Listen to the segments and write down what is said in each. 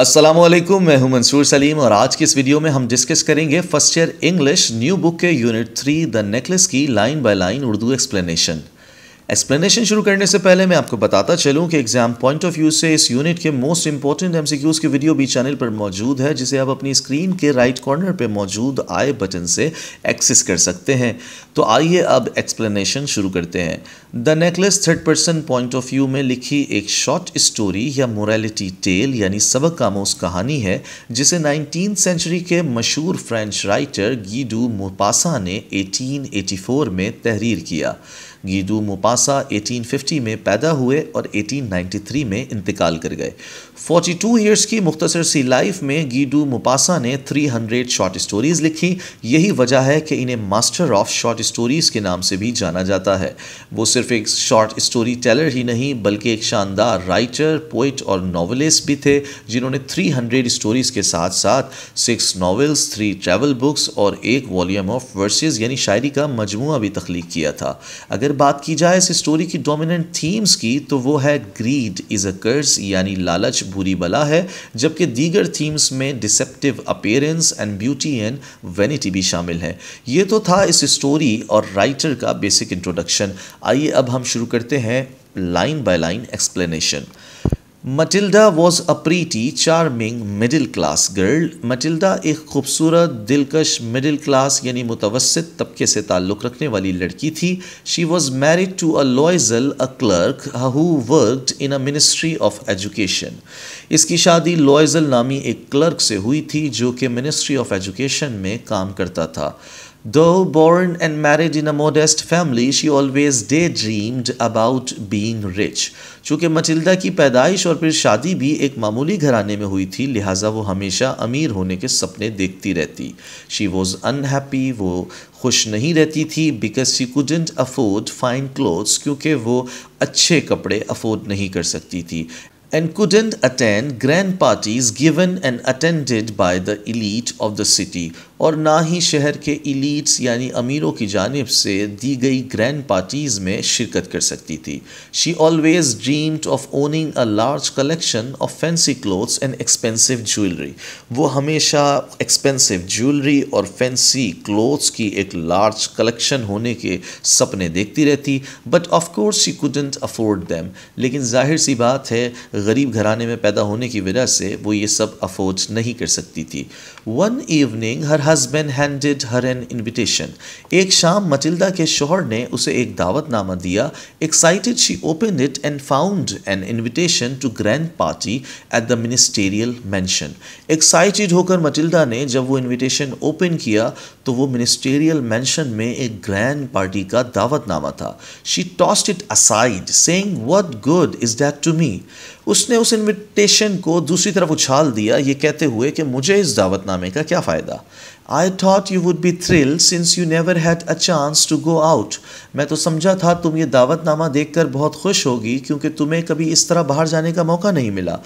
असलम मैं हूं मंसूर सलीम और आज की इस वीडियो में हम डिस्कस करेंगे first year English new book के यूनिट थ्री द नेकलेस की line by line Urdu explanation explanation शुरू करने से पहले मैं आपको बताता चलूं कि एग्जाम पॉइंट ऑफ व्यू से इस यूनिट के मोस्ट इंपॉर्टेंट एमसीक्यूज की वीडियो भी चैनल पर मौजूद है जिसे आप अपनी स्क्रीन के राइट कॉर्नर पर मौजूद आई बटन से एक्सेस कर सकते हैं तो आइए अब एक्सप्लेनेशन शुरू करते हैं the necklace third person point of view में लिखी एक शॉर्ट स्टोरी या मोरालिटी टेल यानी सबक कामोस कहानी है जिसे नाइनटीन सेंचुरी के मशहूर फ्रेंच राइटर गीडू मोपासा ने फोर में तहरीर किया गीदू मुपासा 1850 में पैदा हुए और 1893 में इंतकाल कर गए 42 टू ईयर्स की मुख्तर सी लाइफ में गीदू मुपासा ने 300 शॉर्ट स्टोरीज़ लिखी यही वजह है कि इन्हें मास्टर ऑफ शॉर्ट स्टोरीज़ के नाम से भी जाना जाता है वो सिर्फ एक शॉर्ट स्टोरी टेलर ही नहीं बल्कि एक शानदार राइटर पोइट और नावलिस्ट भी थे जिन्होंने 300 स्टोरीज़ के साथ साथ six novels three travel books और एक वॉल्यूम ऑफ वर्सेज यानी शायरी का मजमू भी तख्लीक किया था अगर अगर बात की जाए इस स्टोरी की डोमिनेंट थीम्स की तो वो है ग्रीड इज़ अ कर्स यानी लालच बुरी बला है जबकि दीगर थीम्स में deceptive appearance and beauty and vanity भी शामिल है ये तो था इस स्टोरी और राइटर का बेसिक इंट्रोडक्शन आइए अब हम शुरू करते हैं line by line explanation Matilda was a pretty, charming middle class girl. Matilda एक खूबसूरत दिलकश मिडिल क्लास यानी मुतवसत तबके से ताल्लुक़ रखने वाली लड़की थी she was married to a Loisel a clerk who worked in a ministry of education इसकी शादी लॉयजल नामी एक क्लर्क से हुई थी जो कि मिनिस्ट्री ऑफ एजुकेशन में काम करता था born and married in a modest family she always daydreamed about being rich चूँकि मटिल्डा की पैदाइश और फिर शादी भी एक मामूली घराने में हुई थी लिहाजा वो हमेशा अमीर होने के सपने देखती रहती शी वॉज अनहैप्पी वो खुश नहीं रहती थी because she couldn't afford fine clothes क्योंकि वो अच्छे कपड़े अफोर्ड नहीं कर सकती थी and couldn't attend grand parties given and attended by the elite of the city और ना ही शहर के इलीट्स यानी अमीरों की जानब से दी गई ग्रैंड पार्टीज़ में शिरकत कर सकती थी she always dreamed of owning a large collection of fancy clothes and expensive jewellery वो हमेशा एक्सपेंसिव ज्वेलरी और फैंसी क्लोथ्स की एक लार्ज कलेक्शन होने के सपने देखती रहती but of course she couldn't afford them लेकिन जाहिर सी बात है गरीब घराने में पैदा होने की वजह से वो ये सब अफोर्ड नहीं कर सकती थी one evening her husband handed her an invitation एक शाम मटिल्डा के शोहर ने उसे एक दावतनामा दिया excited she open it and found an invitation to grand party at the ministerial mansion excited होकर मटिल्डा ने जब वो इनविटेशन ओपन किया तो वो मिनिस्टेरियल मैंशन में एक ग्रैंड पार्टी का दावतनामा था she tossed it aside saying what good is that to me उसने उस इनविटेशन को दूसरी तरफ उछाल दिया ये कहते हुए कि मुझे इस दावतनामे का क्या फ़ायदा I thought you would be thrill since you never had a chance to go out मैं तो समझा था तुम ये दावतनामा देख कर बहुत खुश होगी क्योंकि तुम्हें कभी इस तरह बाहर जाने का मौका नहीं मिला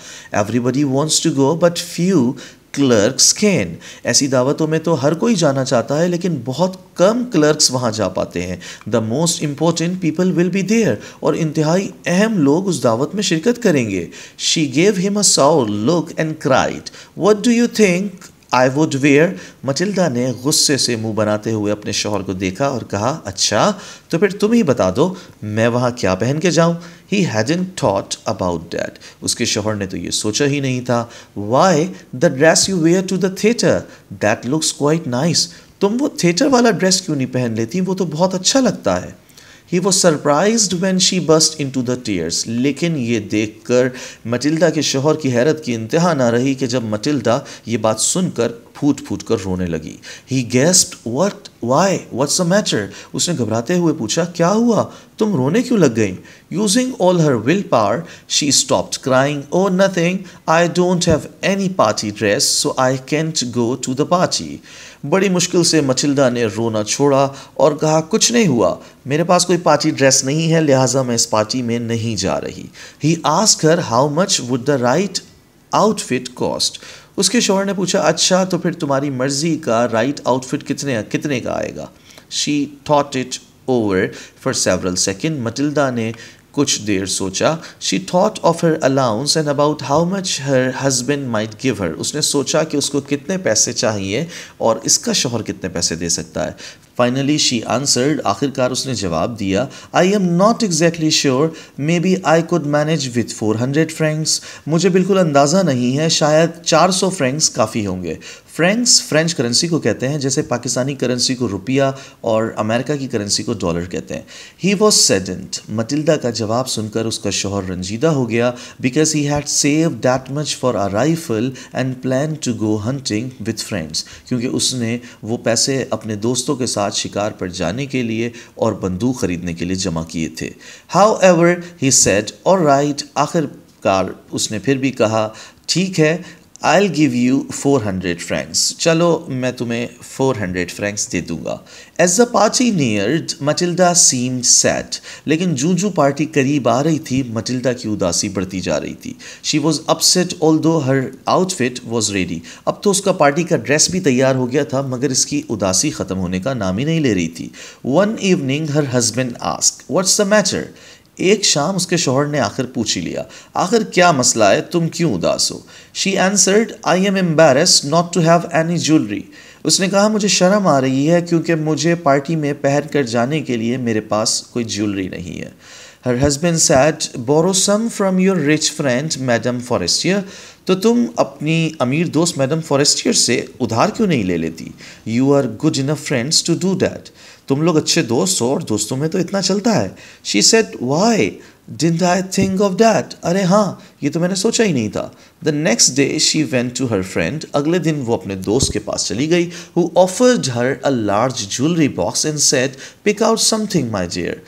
everybody wants to go but few clerks can ऐसी दावतों में तो हर कोई जाना चाहता है लेकिन बहुत कम क्लर्क्स वहाँ जा पाते हैं the most important people will be there और इंतहाई अहम लोग उस दावत में शिरकत करेंगे she gave him a sour look and cried what do you think I would wear Matilda ने गुस्से से मुंह बनाते हुए अपने शोहर को देखा और कहा अच्छा तो फिर तुम ही बता दो मैं वहाँ क्या पहन के जाऊँ he hasn't thought about that उसके शोहर ने तो ये सोचा ही नहीं था why the dress you wear to the theatre that looks quite nice तुम वो थिएटर वाला ड्रेस क्यों नहीं पहन लेती वो तो बहुत अच्छा लगता है he was surprised when she burst into the tears लेकिन ये देख कर मटिल्डा के शोहर की हैरत की इंतहा ना रही कि जब मटिल्डा ये बात सुनकर फूट फूट कर रोने लगी he guessed what why what's a matter उसने घबराते हुए पूछा क्या हुआ तुम रोने क्यों लग गई using all her will power she stopped crying oh nothing I don't have any party dress so I can't go to the party बड़ी मुश्किल से मचिल्दा ने रोना छोड़ा और कहा कुछ नहीं हुआ मेरे पास कोई पार्टी ड्रेस नहीं है लिहाजा मैं इस पार्टी में नहीं जा रही ही आस कर how much would the right outfit cost उसके शोहर ने पूछा अच्छा तो फिर तुम्हारी मर्ज़ी का राइट आउटफिट कितने कितने का आएगा she thought it over for several second Matilda ने कुछ देर सोचा she thought of her allowance and about how much her husband might give her उसने सोचा कि उसको कितने पैसे चाहिए और इसका शोहर कितने पैसे दे सकता है फाइनली शी आंसर्ड आखिरकार उसने जवाब दिया I am not exactly sure maybe I could manage with four hundred francs मुझे बिल्कुल अंदाज़ा नहीं है शायद चार सौ फ्रेंक्स काफ़ी होंगे फ्रेंक्स फ्रेंच करेंसी को कहते हैं जैसे पाकिस्तानी करेंसी को रुपया और अमेरिका की करेंसी को डॉलर कहते हैं ही वॉज सेडेंट मटिल्डा का जवाब सुनकर उसका शोहर रंजीदा हो गया because he had save that much for a rifle and plan to go hunting with friends क्योंकि उसने वो पैसे अपने दोस्तों के साथ साथ शिकार पर जाने के लिए और बंदूक खरीदने के लिए जमा किए थे however he said all right आखिरकार उसने फिर भी कहा ठीक है आई गिव यू 400 फ्रेंक्स चलो मैं तुम्हें 400 फ्रेंक्स दे दूंगा as the party near Matilda seemed sad लेकिन जू जू पार्टी करीब आ रही थी मटिल्डा की उदासी बढ़ती जा रही थी शी वॉज अपसेट ऑल दो हर आउटफिट वॉज रेडी अब तो उसका पार्टी का ड्रेस भी तैयार हो गया था मगर इसकी उदासी ख़त्म होने का नाम ही नहीं ले रही थी one evening her husband asked what's the matter एक शाम उसके शोहर ने आखिर पूछ ही लिया आखिर क्या मसला है तुम क्यों उदास हो she answered I am embarrassed not to have any jewellery उसने कहा मुझे शर्म आ रही है क्योंकि मुझे पार्टी में पहन कर जाने के लिए मेरे पास कोई ज्वेलरी नहीं है her husband said borrow some from your rich friend madam Forestier तो तुम अपनी अमीर दोस्त मैडम फॉरेस्टियर से उधार क्यों नहीं ले लेती you are good enough friends to do that तुम लोग अच्छे दोस्त हो और दोस्तों में तो इतना चलता है she said why didn't I think of that अरे हाँ ये तो मैंने सोचा ही नहीं था the next day she went to her friend अगले दिन वो अपने दोस्त के पास चली गई who offered her a large jewellery box and said pick out something my dear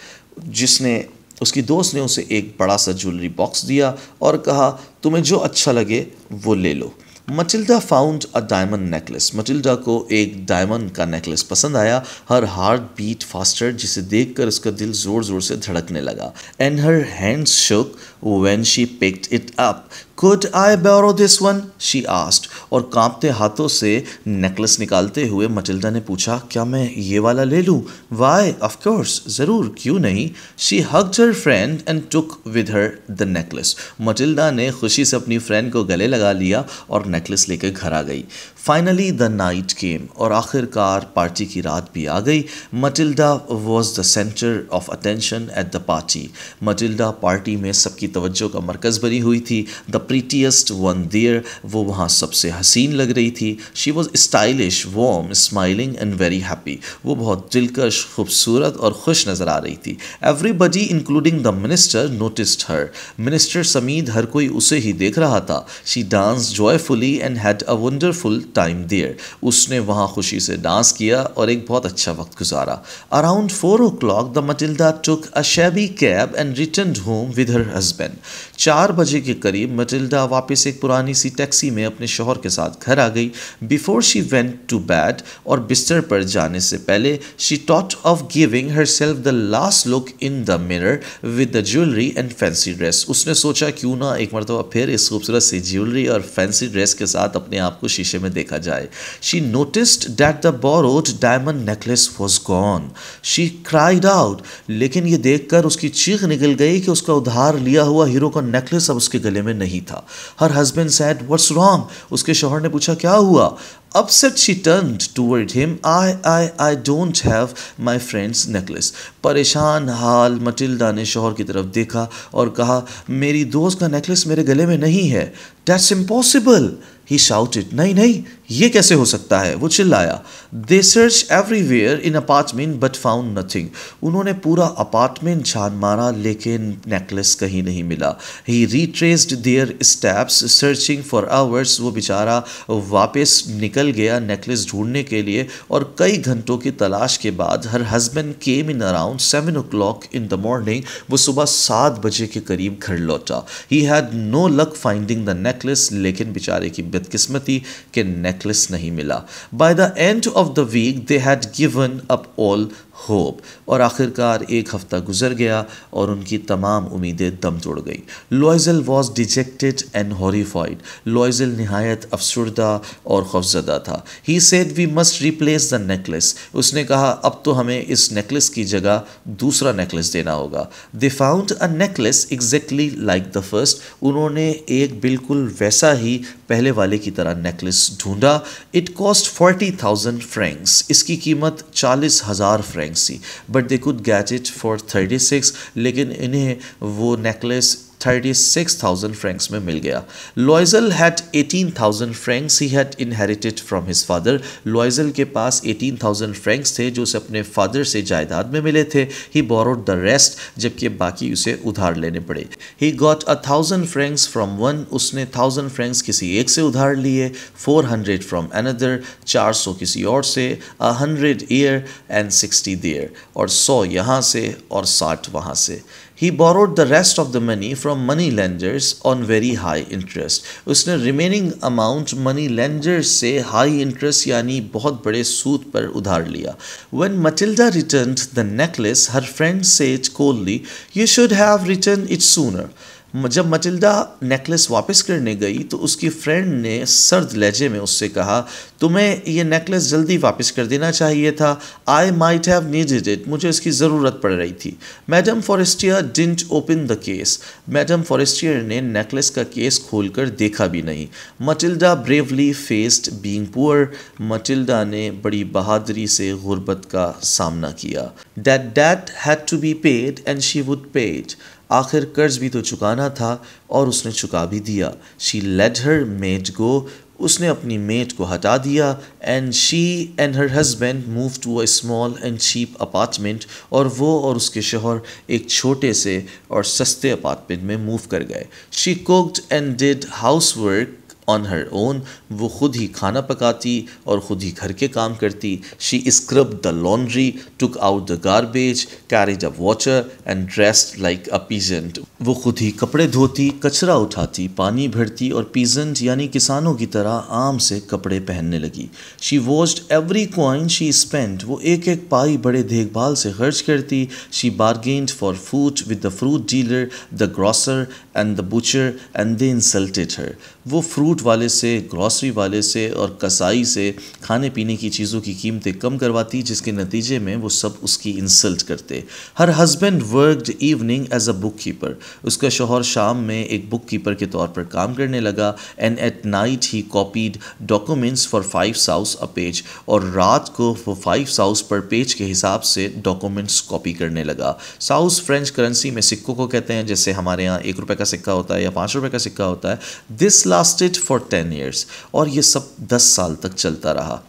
जिसने उसकी दोस्त ने उसे एक बड़ा सा ज्वेलरी बॉक्स दिया और कहा तुम्हें जो अच्छा लगे वो ले लो Matilda found a diamond necklace Matilda को एक डायमंड का नेकलेस पसंद आया हर हार्ट बीट फास्टर जिसे देखकर उसका दिल ज़ोर ज़ोर से धड़कने लगा and her hands shook when she picked it up could I borrow this one she asked और कांपते हाथों से नेकलेस निकालते हुए मचिल्डा ने पूछा क्या मैं ये वाला ले लूँ वाई ऑफकोर्स ज़रूर क्यों नहीं she hugged her friend and took with her the necklace Matilda ने खुशी से अपनी फ्रेंड को गले लगा लिया और नेकलेस लेकर घर आ गई फाइनली द नाइट केम और आखिरकार पार्टी की रात भी आ गई Matilda was the centre of attention at the party Matilda party में सबकी तवज्जो का मरकज़ बनी हुई थी द प्रीटीएस्ट वन देयर वो वहाँ सबसे हसीन लग रही थी she was stylish warm smiling and very happy वो बहुत दिलकश खूबसूरत और खुश नज़र आ रही थी everybody including the minister noticed her minister समीद हर कोई उसे ही देख रहा था she danced joyfully and had a wonderful time there उसने वहाँ खुशी से डांस किया और एक बहुत अच्छा वक्त गुजारा around four o'clock the Matilda took a shabby cab and return home with her husband चार बजे के करीब मटिल्डा वापस एक पुरानी सी टैक्सी में अपने शोहर के साथ घर आ गई before she went to bed और बिस्तर पर जाने से पहले she thought of giving herself the last look in the mirror with the jewellery and fancy dress उसने सोचा क्यों ना एक मरतबा फिर इस खूबसूरत सी ज्वेलरी और फैंसी ड्रेस के साथ अपने आप को शीशे में देख देखा जाए she noticed that the borrowed diamond necklace was gone she cried out लेकिन ये देखकर उसकी चीख निकल गई कि उसका उधार लिया हुआ हीरो का नेकलेस अब उसके गले में नहीं था her husband said what's wrong उसके शोहर ने पूछा क्या हुआ upset she turn toward him I I I don't have my friend's necklace परेशान हाल मटिल्डा ने शोहर की तरफ देखा और कहा मेरी दोस्त का नेकलेस मेरे गले में नहीं है that's impossible He shouted, Nay, nay, ये कैसे हो सकता है वो चिल्लाया they searched everywhere in apartment but found nothing उन्होंने पूरा अपार्टमेंट छान मारा लेकिन नेकलेस कहीं नहीं मिला he retraced their steps searching for hours वो बेचारा वापस निकल गया नेकलेस ढूंढने के लिए और कई घंटों की तलाश के बाद her husband came in around seven o in the morning वो सुबह सात बजे के करीब घर लौटा he had no luck finding the necklace लेकिन बेचारे की बदकिस्मती के नेकलेस नहीं मिला by the end of the week they had given up all hope और आखिरकार एक हफ्ता गुजर गया और उनकी तमाम उम्मीदें दम तोड़ गई Loisel was dejected and horrified Loisel नहायत अफसरदा और खौफजदा था he said we must replace the necklace उसने कहा अब तो हमें इस नेकलेस की जगह दूसरा नेकलेस देना होगा they found a necklace exactly like the first उन्होंने एक बिल्कुल वैसा ही पहले वाले की तरह नेकलेस ढूंढा it cost forty thousand francs इसकी कीमत चालीस हज़ार currency but they could get it for six लेकिन इन्हें वो नेकलेस 36,000 फ्रैंक्स में मिल गया Loisel had thousand francs he had inherited from his father Loisel के पास 18,000 फ्रैंक्स थे जो उसे अपने फादर से जायदाद में मिले थे ही बोरोड द रेस्ट जबकि बाकी उसे उधार लेने पड़े he got a thousand francs from one उसने थाउजेंड फ्रेंक्स किसी एक से उधार लिए फोर हंड्रेड फ्रॉम अनदर चार सौ किसी और से a hundred here and sixty there और सौ यहाँ से और साठ वहाँ से he borrowed the rest of the money from money lenders on very high interest usne remaining amount money lenders se high interest yani bahut bade sood par udhar liya when matilda returned the necklace her friend said coldly you should have returned it sooner जब मचिल्डा necklace वापस करने गई तो उसकी friend ने सर्द लहजे में उससे कहा तुम्हें यह नेकलेस जल्दी वापस कर देना चाहिए था I might have needed it मुझे इसकी ज़रूरत पड़ रही थी madam Forestier didn't open the case madam Forestier ने नेकलेस का केस खोलकर देखा भी नहीं Matilda bravely faced being poor Matilda ने बड़ी बहादुरी से गुर्बत का सामना किया that that had to be paid and she would paid आखिर कर्ज भी तो चुकाना था और उसने चुका भी दिया शी लेट हर मेट को उसने अपनी मेट को हटा दिया and she and her husband move to a small and cheap apartment और वो और उसके शोहर एक छोटे से और सस्ते अपार्टमेंट में मूव कर गए she cooked and did house work on her own वो खुद ही खाना पकाती और ख़ुद ही घर के काम करती she scrub the laundry took out the garbage carry a water and dressed like a peasant वो खुद ही कपड़े धोती कचरा उठाती पानी भरती और पीजेंट यानी किसानों की तरह आम से कपड़े पहनने लगी she watched every coin she spent वो एक एक पाई बड़े देखभाल से खर्च करती she bargained for food with the fruit dealer the grocer and the butcher and they insulted her वो फ्रूट वाले से ग्रॉसरी वाले से और कसाई से खाने पीने की चीज़ों की कीमतें कम करवाती जिसके नतीजे में वो सब उसकी इंसल्ट करते her husband worked evening as a bookkeeper उसका शोहर शाम में एक बुक कीपर के तौर पर काम करने लगा and at night he copied documents for five sous a page और रात को वो फाइव साउस पर पेज के हिसाब से डॉक्यूमेंट्स कॉपी करने लगा साउस फ्रेंच करेंसी में सिक्कों को कहते हैं जैसे हमारे यहाँ एक रुपये का सिक्का होता है या पाँच रुपये का सिक्का होता है this lasted for ten years और ये सब दस साल तक चलता रहा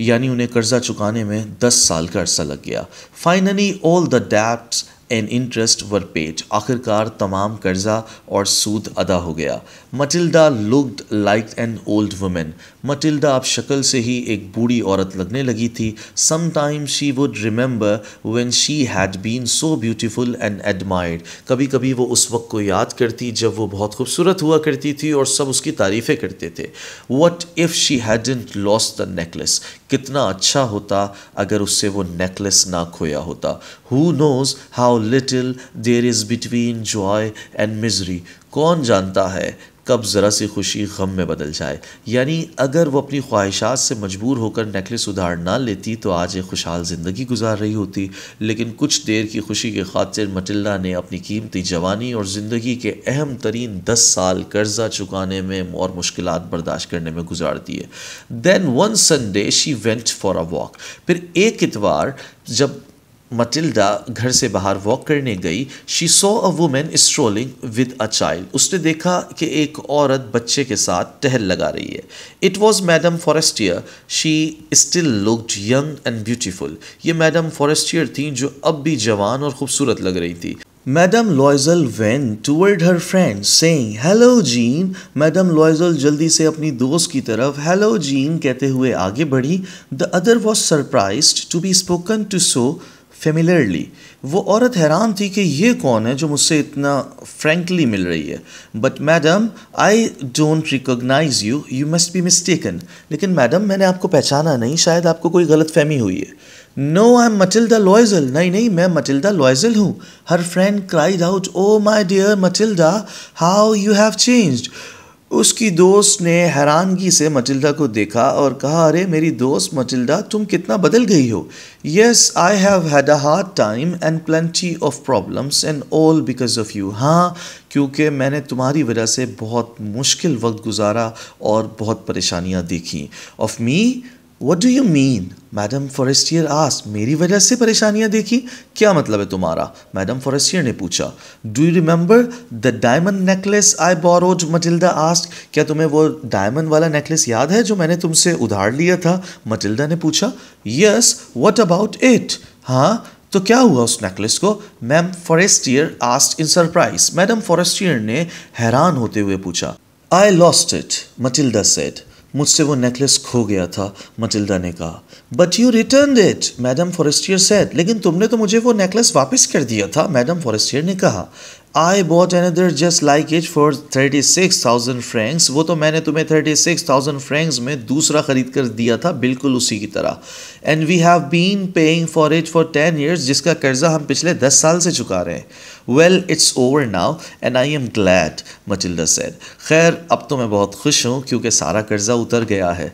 यानी उन्हें कर्जा चुकाने में दस साल का अर्सा लग गया फाइनली ऑल द डैप्ट एन इंटरेस्ट वर पेड आखिरकार तमाम कर्जा और सूद अदा हो गया Matilda looked like an old woman Matilda अब शक्ल से ही एक बूढ़ी औरत लगने लगी थी sometimes she would remember when she had been so beautiful and admired कभी कभी वो उस वक्त को याद करती जब वो बहुत खूबसूरत हुआ करती थी और सब उसकी तारीफ़ें करते थे what if she hadn't lost the necklace कितना अच्छा होता अगर उससे वो नेकलेस ना खोया होता who knows how little there is between joy and misery कौन जानता है कब ज़रा सी खुशी गम में बदल जाए यानी अगर वो अपनी ख्वाहिशात से मजबूर होकर नेकलेस उधार ना लेती तो आज एक खुशहाल ज़िंदगी गुजार रही होती लेकिन कुछ देर की खुशी के खातिर मटिल्डा ने अपनी कीमती जवानी और ज़िंदगी के अहम तरीन दस साल कर्जा चुकाने में और मुश्किल बर्दाश्त करने में गुजार दिए then one Sunday she went for a walk फिर एक इतवार जब मटिल्डा घर से बाहर वॉक करने गई she saw a woman strolling with a child उसने देखा कि एक औरत बच्चे के साथ टहल लगा रही है it was madam Forestier she still looked young and beautiful ये मैडम फॉरेस्टियर थी जो अब भी जवान और खूबसूरत लग रही थी madam Loisel went toward her friend saying hello Jeanne madam Loisel जल्दी से अपनी दोस्त की तरफ हेलो जीन कहते हुए आगे बढ़ी the other was surprised to be spoken to so familiarly वो औरत हैरान थी कि ये कौन है जो मुझसे इतना फ्रेंकली मिल रही है but madam I don't recognize you you must be mistaken लेकिन मैडम मैंने आपको पहचाना नहीं शायद आपको कोई गलत फहमी हुई है no I am Matilda Loisel नहीं नहीं मैं मटिल्डा लॉयजल हूँ her friend cried out oh my dear Matilda how you have changed उसकी दोस्त ने हैरानगी से मचिल्दा को देखा और कहा अरे मेरी दोस्त मचिल्दा तुम कितना बदल गई हो yes I have had a hard time and plenty of problems and all because of you हाँ क्योंकि मैंने तुम्हारी वजह से बहुत मुश्किल वक्त गुजारा और बहुत परेशानियाँ देखी of me what do you mean madam Forestier आस मेरी वजह से परेशानियां देखी क्या मतलब है तुम्हारा मैडम फॉरेस्टियर ने पूछा do you remember the diamond necklace I borrow Matilda asked क्या तुम्हें वो डायमंड वाला नेकलेस याद है जो मैंने तुमसे उधार लिया था मटिल्डा ने पूछा यस वट अबाउट इट हाँ तो क्या हुआ उस नेकलेस को ma'am Forestier asked in surprise madam Forestier ने हैरान होते हुए पूछा I lost it Matilda said मुझसे वो नेकलेस खो गया था मटिल्डा ने कहा but you return it madam Forestier said लेकिन तुमने तो मुझे वो नेकलेस वापस कर दिया था मैडम फॉरेस्टियर ने कहा I bought another just like it for thirty six thousand francs वो तो मैंने तुम्हें थर्टी सिक्स थाउजेंड फ्रेंक्स में दूसरा ख़रीद कर दिया था बिल्कुल उसी की तरह and we have been paying for it for ten years जिसका कर्जा हम पिछले दस साल से चुका रहे हैं well it's over now and I am glad Matilda said खैर अब तो मैं बहुत खुश हूँ क्योंकि सारा कर्जा उतर गया है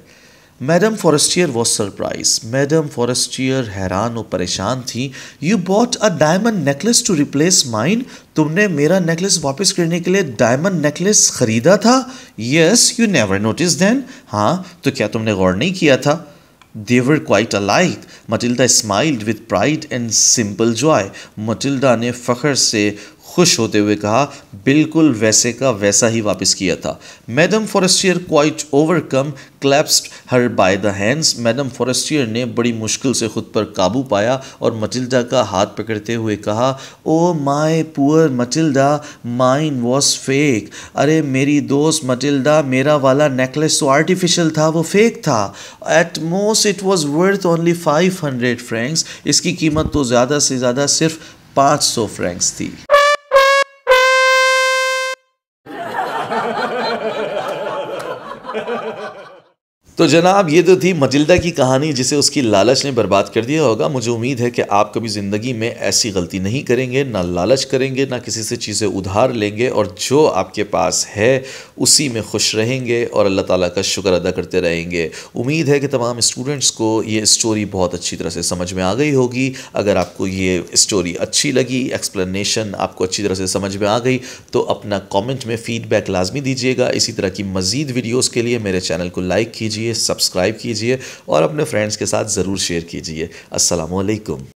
madam Forestier was surprised madam Forestier हैरान और परेशान थी you bought a diamond necklace to replace mine तुमने मेरा नेकलेस वापस करने के लिए डायमंड नेकलेस खरीदा था yes you never notice then हाँ तो क्या तुमने गौर नहीं किया था they were quite alike Matilda smiled with pride and simple joy Matilda ने फखर से खुश होते हुए कहा बिल्कुल वैसे का वैसा ही वापस किया था madam Forestier quite overcome clasped her by the hands madam Forestier ने बड़ी मुश्किल से खुद पर काबू पाया और मचिल्डा का हाथ पकड़ते हुए कहा oh my poor Matilda mine was fake अरे मेरी दोस्त मचिल्डा मेरा वाला नेकलेस तो आर्टिफिशियल था वो फेक था at most it was worth only five hundred francs इसकी कीमत तो ज़्यादा से ज़्यादा सिर्फ पाँच सौ फ्रैंक्स थी तो जनाब ये तो थी मजिल्दा की कहानी जिसे उसकी लालच ने बर्बाद कर दिया होगा मुझे उम्मीद है कि आप कभी ज़िंदगी में ऐसी गलती नहीं करेंगे ना लालच करेंगे ना किसी से चीज़ें उधार लेंगे और जो आपके पास है उसी में खुश रहेंगे और अल्लाह ताला का शुक्र अदा करते रहेंगे उम्मीद है कि तमाम स्टूडेंट्स को ये स्टोरी बहुत अच्छी तरह से समझ में आ गई होगी अगर आपको ये स्टोरी अच्छी लगी एक्सप्लेनेशन आपको अच्छी तरह से समझ में आ गई तो अपना कॉमेंट में फ़ीडबैक लाजमी दीजिएगा इसी तरह की मज़ीद वीडियोज़ के लिए मेरे चैनल को लाइक कीजिए कीजिए सब्सक्राइब कीजिए और अपने फ्रेंड्स के साथ ज़रूर शेयर कीजिए असलकम